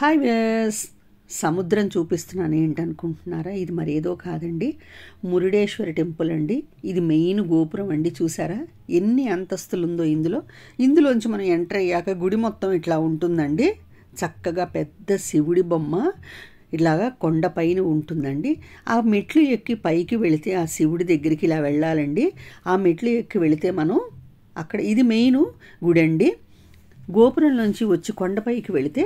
hi వేస్ సముద్రం చూపిస్తున్నాను ఏంటనుకుంటున్నారా ఇది మరేదో కాదండి మురుడేశ్వర టెంపుల్ అండి ఇది మెయిన్ గోపురం అండి చూసారా ఎన్ని అంతస్తులుందో ఇందులో ఇందులోంచి మనం ఎంటర్ అయ్యాక గుడి మొత్తం ఇట్లా ఉంటుందండి చక్కగా పెద్ద శివుడి బొమ్మ ఇలాగా కొండపైన ఉంటుందండి ఆ మెట్లు ఎక్కి పైకి వెళితే ఆ శివుడి దగ్గరికి ఇలా వెళ్ళాలండి ఆ మెట్లు ఎక్కి వెళితే మనం అక్కడ ఇది మెయిన్ గుడి గోపురం నుంచి వచ్చి కొండపైకి వెళితే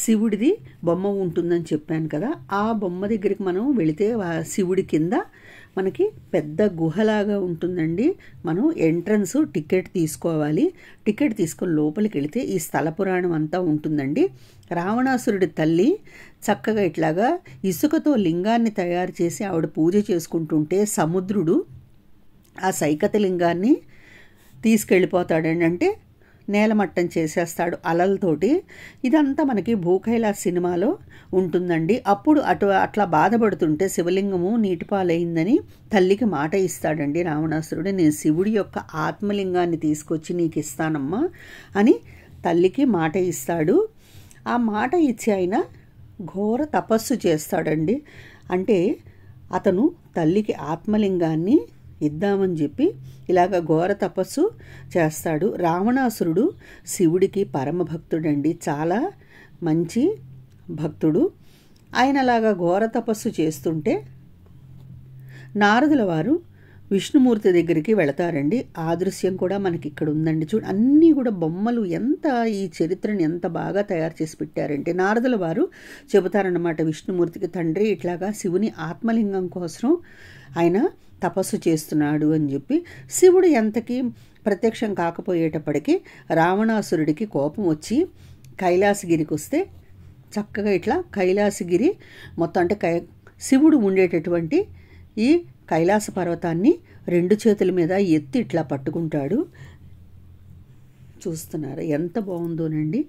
శివుడిది బొమ్మ ఉంటుందని చెప్పాను కదా ఆ బొమ్మ దగ్గరికి మనం వెళితే శివుడి కింద మనకి పెద్ద గుహలాగా ఉంటుందండి మనం ఎంట్రన్స్ టికెట్ తీసుకోవాలి టికెట్ తీసుకొని లోపలికి వెళితే ఈ స్థల పురాణం అంతా ఉంటుందండి రావణాసురుడి తల్లి చక్కగా ఇట్లాగా ఇసుకతో లింగాన్ని తయారు చేసి ఆవిడ పూజ చేసుకుంటుంటే సముద్రుడు ఆ సైకత లింగాన్ని తీసుకెళ్ళిపోతాడండి అంటే నేలమట్టం చేసేస్తాడు అలలతోటి ఇదంతా మనకి భూకైలా సినిమాలో ఉంటుందండి అప్పుడు అటు అట్లా బాధపడుతుంటే శివలింగము నీటిపాలైందని తల్లికి మాట ఇస్తాడండి రావణాసురుడు నేను శివుడి యొక్క ఆత్మలింగాన్ని తీసుకొచ్చి నీకు ఇస్తానమ్మా అని తల్లికి మాట ఇస్తాడు ఆ మాట ఇచ్చి ఆయన ఘోర తపస్సు చేస్తాడండి అంటే అతను తల్లికి ఆత్మలింగాన్ని ఇద్దామని చెప్పి ఇలాగ ఘోర తపస్సు చేస్తాడు రావణాసురుడు శివుడికి పరమభక్తుడండి చాలా మంచి భక్తుడు ఆయనలాగా ఘోర తపస్సు చేస్తుంటే నారదుల వారు విష్ణుమూర్తి దగ్గరికి వెళతారండి ఆ దృశ్యం కూడా మనకి ఇక్కడ ఉందండి చూడు అన్నీ కూడా బొమ్మలు ఎంత ఈ చరిత్రను ఎంత బాగా తయారు చేసి పెట్టారంటే నారదుల వారు చెబుతారన్నమాట విష్ణుమూర్తికి తండ్రి ఇట్లాగా శివుని ఆత్మలింగం కోసం ఆయన తపస్సు చేస్తున్నాడు అని చెప్పి శివుడు ఎంతకీ ప్రత్యక్షం కాకపోయేటప్పటికీ రావణాసురుడికి కోపం వచ్చి కైలాసగిరికి వస్తే చక్కగా ఇట్లా కైలాసగిరి మొత్తం అంటే కై శివుడు ఉండేటటువంటి ఈ కైలాస పర్వతాన్ని రెండు చేతుల మీద ఎత్తి ఇట్లా పట్టుకుంటాడు చూస్తున్నారు ఎంత బాగుందోనండి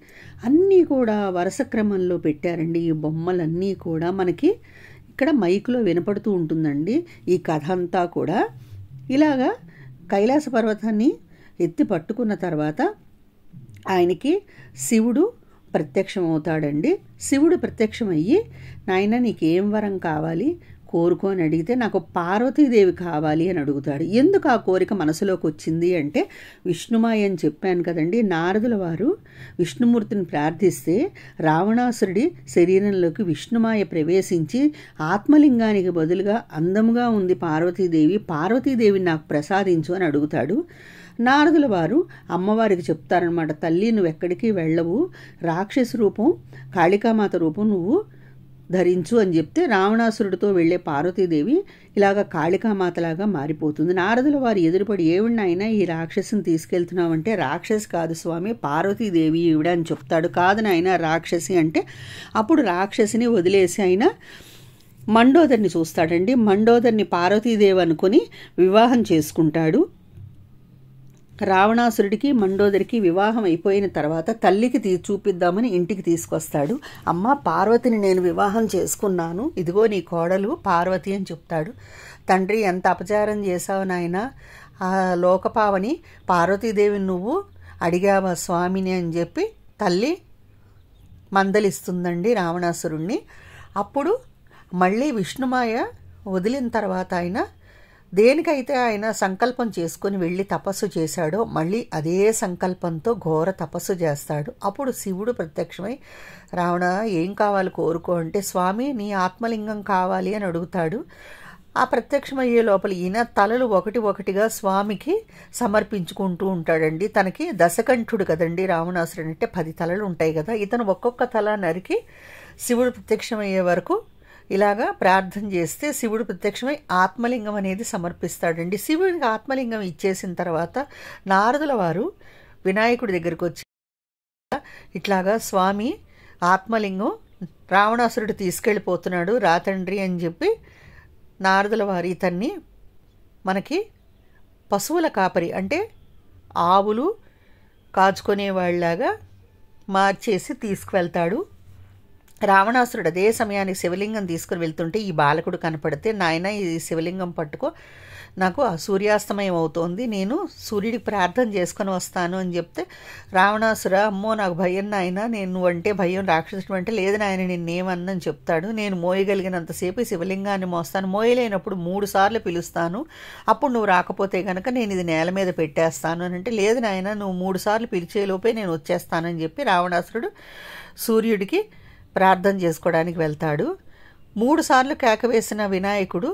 అన్నీ కూడా వరుస క్రమంలో పెట్టారండి ఈ బొమ్మలన్నీ కూడా మనకి ఇక్కడ మైక్లో వినపడుతూ ఉంటుందండి ఈ కథ అంతా కూడా ఇలాగా కైలాస పర్వతాన్ని ఎత్తి పట్టుకున్న తర్వాత ఆయనకి శివుడు ప్రత్యక్షం అవుతాడండి శివుడు ప్రత్యక్షమయ్యి నాయన నీకేం వరం కావాలి కోరుకొని అడిగితే నాకు పార్వతీదేవి కావాలి అని అడుగుతాడు ఎందుకు ఆ కోరిక మనసులోకి వచ్చింది అంటే విష్ణుమాయ అని చెప్పాను కదండి నారదుల వారు విష్ణుమూర్తిని ప్రార్థిస్తే రావణాసురుడి శరీరంలోకి విష్ణుమాయ ప్రవేశించి ఆత్మలింగానికి బదులుగా అందముగా ఉంది పార్వతీదేవి పార్వతీదేవిని నాకు ప్రసాదించు అని అడుగుతాడు నారదుల వారు అమ్మవారికి చెప్తారనమాట తల్లి నువ్వు ఎక్కడికి వెళ్ళవు రాక్షస రూపం కాళికామాత రూపం నువ్వు ధరించు అని చెప్తే రావణాసురుడితో వెళ్లే పార్వతీదేవి ఇలాగ కాళికామాతలాగా మారిపోతుంది నారదుల వారు ఎదురుపడి ఏవిడినైనా ఈ రాక్షసిని తీసుకెళ్తున్నామంటే రాక్షసి కాదు స్వామి పార్వతీదేవి ఈవిడ అని చెప్తాడు కాదు నాయన రాక్షసి అంటే అప్పుడు రాక్షసిని వదిలేసి అయినా మండోదరిని చూస్తాడండి మండోదరిని పార్వతీదేవి అనుకుని వివాహం చేసుకుంటాడు రావణాసురుడికి మండోదరికి వివాహం అయిపోయిన తర్వాత తల్లికి తీ చూపిద్దామని ఇంటికి తీసుకొస్తాడు అమ్మ పార్వతిని నేను వివాహం చేసుకున్నాను ఇదిగో నీ కోడలు పార్వతి అని చెప్తాడు తండ్రి ఎంత అపచారం చేశావు నాయన ఆ లోకపావని పార్వతీదేవిని నువ్వు అడిగావా స్వామిని అని చెప్పి తల్లి మందలిస్తుందండి రావణాసురుణ్ణి అప్పుడు మళ్ళీ విష్ణుమాయ వదిలిన తర్వాత అయినా దేనికైతే ఆయన సంకల్పం చేసుకుని వెళ్ళి తపస్సు చేశాడో మళ్ళీ అదే సంకల్పంతో ఘోర తపస్సు చేస్తాడు అప్పుడు శివుడు ప్రత్యక్షమై రావణ ఏం కావాలి కోరుకో అంటే స్వామి నీ ఆత్మలింగం కావాలి అని అడుగుతాడు ఆ ప్రత్యక్షమయ్యే లోపల ఈయన తలలు ఒకటి ఒకటిగా స్వామికి సమర్పించుకుంటూ ఉంటాడండి తనకి దశకంఠుడు కదండి రావణాసురుడు అంటే పది తలలు ఉంటాయి కదా ఇతను ఒక్కొక్క తల నరికి శివుడు ప్రత్యక్షమయ్యే వరకు ఇలాగా ప్రార్థన చేస్తే శివుడు ప్రత్యక్షమై ఆత్మలింగం అనేది సమర్పిస్తాడండి శివుడికి ఆత్మలింగం ఇచ్చేసిన తర్వాత నారదుల వారు వినాయకుడి దగ్గరికి వచ్చి ఇట్లాగా స్వామి ఆత్మలింగం రావణాసురుడు తీసుకెళ్ళిపోతున్నాడు రాతండ్రి అని చెప్పి నారదుల వారి ఇతన్ని మనకి పశువుల కాపరి అంటే ఆవులు కాచుకునే వాళ్ళలాగా మార్చేసి తీసుకువెళ్తాడు రావణాసురుడు అదే సమయానికి శివలింగం తీసుకుని వెళ్తుంటే ఈ బాలకుడు కనపడితే నాయన ఈ శివలింగం పట్టుకో నాకు ఆ సూర్యాస్తమయం అవుతోంది నేను సూర్యుడికి ప్రార్థన చేసుకొని వస్తాను అని చెప్తే రావణాసుర అమ్మో నాకు భయం నాయన నేను అంటే భయం రాక్షసుడు అంటే లేదు నాయన నేనేమన్నని చెప్తాడు నేను మోయగలిగినంతసేపు శివలింగాన్ని మోస్తాను మోయలేనప్పుడు మూడు సార్లు పిలుస్తాను అప్పుడు నువ్వు రాకపోతే కనుక నేను ఇది నేల మీద పెట్టేస్తాను అని అంటే లేదు నాయన నువ్వు మూడు సార్లు పిలిచేలోపే నేను వచ్చేస్తానని చెప్పి రావణాసురుడు సూర్యుడికి ప్రార్థన చేసుకోవడానికి వెళ్తాడు మూడుసార్లు కేక వేసిన వినాయకుడు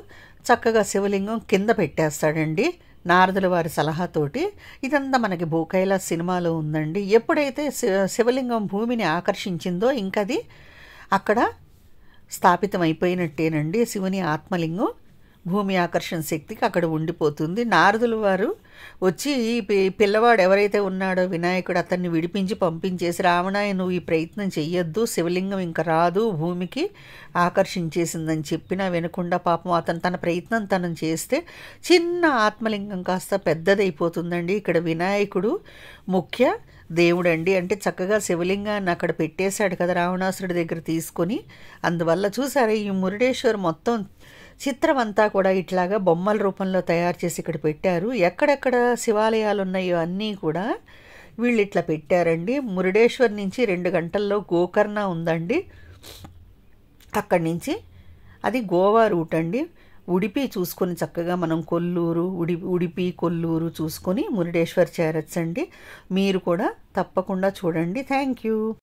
చక్కగా శివలింగం కింద పెట్టేస్తాడండి నారదుల వారి సలహాతోటి ఇదంతా మనకి భూకైల సినిమాలో ఉందండి ఎప్పుడైతే శివలింగం భూమిని ఆకర్షించిందో ఇంకది అక్కడ స్థాపితం అయిపోయినట్టేనండి శివుని ఆత్మలింగం భూమి ఆకర్షణ శక్తికి అక్కడ ఉండిపోతుంది నారదుల వారు వచ్చి పిల్లవాడు ఎవరైతే ఉన్నాడో వినాయకుడు అతన్ని విడిపించి పంపించేసి రావణాయ నువ్వు ఈ ప్రయత్నం చెయ్యొద్దు శివలింగం ఇంకా రాదు భూమికి ఆకర్షించేసిందని చెప్పినా వినకుండా పాపం అతను తన ప్రయత్నం తను చేస్తే చిన్న ఆత్మలింగం కాస్త పెద్దదైపోతుందండి ఇక్కడ వినాయకుడు ముఖ్య దేవుడండి అంటే చక్కగా శివలింగాన్ని అక్కడ పెట్టేశాడు కదా రావణాసురుడి దగ్గర తీసుకొని అందువల్ల చూసారా ఈ మురుడేశ్వర్ మొత్తం చిత్రం అంతా కూడా ఇట్లాగా బొమ్మల రూపంలో తయారు చేసి ఇక్కడ పెట్టారు ఎక్కడెక్కడ శివాలయాలు ఉన్నాయో అన్నీ కూడా వీళ్ళు ఇట్లా పెట్టారండి మురుడేశ్వర్ నుంచి రెండు గంటల్లో గోకర్ణ ఉందండి అక్కడి నుంచి అది గోవా రూట్ అండి ఉడిపి చూసుకొని చక్కగా మనం కొల్లూరు ఉడి ఉడిపి కొల్లూరు చూసుకొని మురుడేశ్వర్ చేరచ్చండి మీరు కూడా తప్పకుండా చూడండి థ్యాంక్ యూ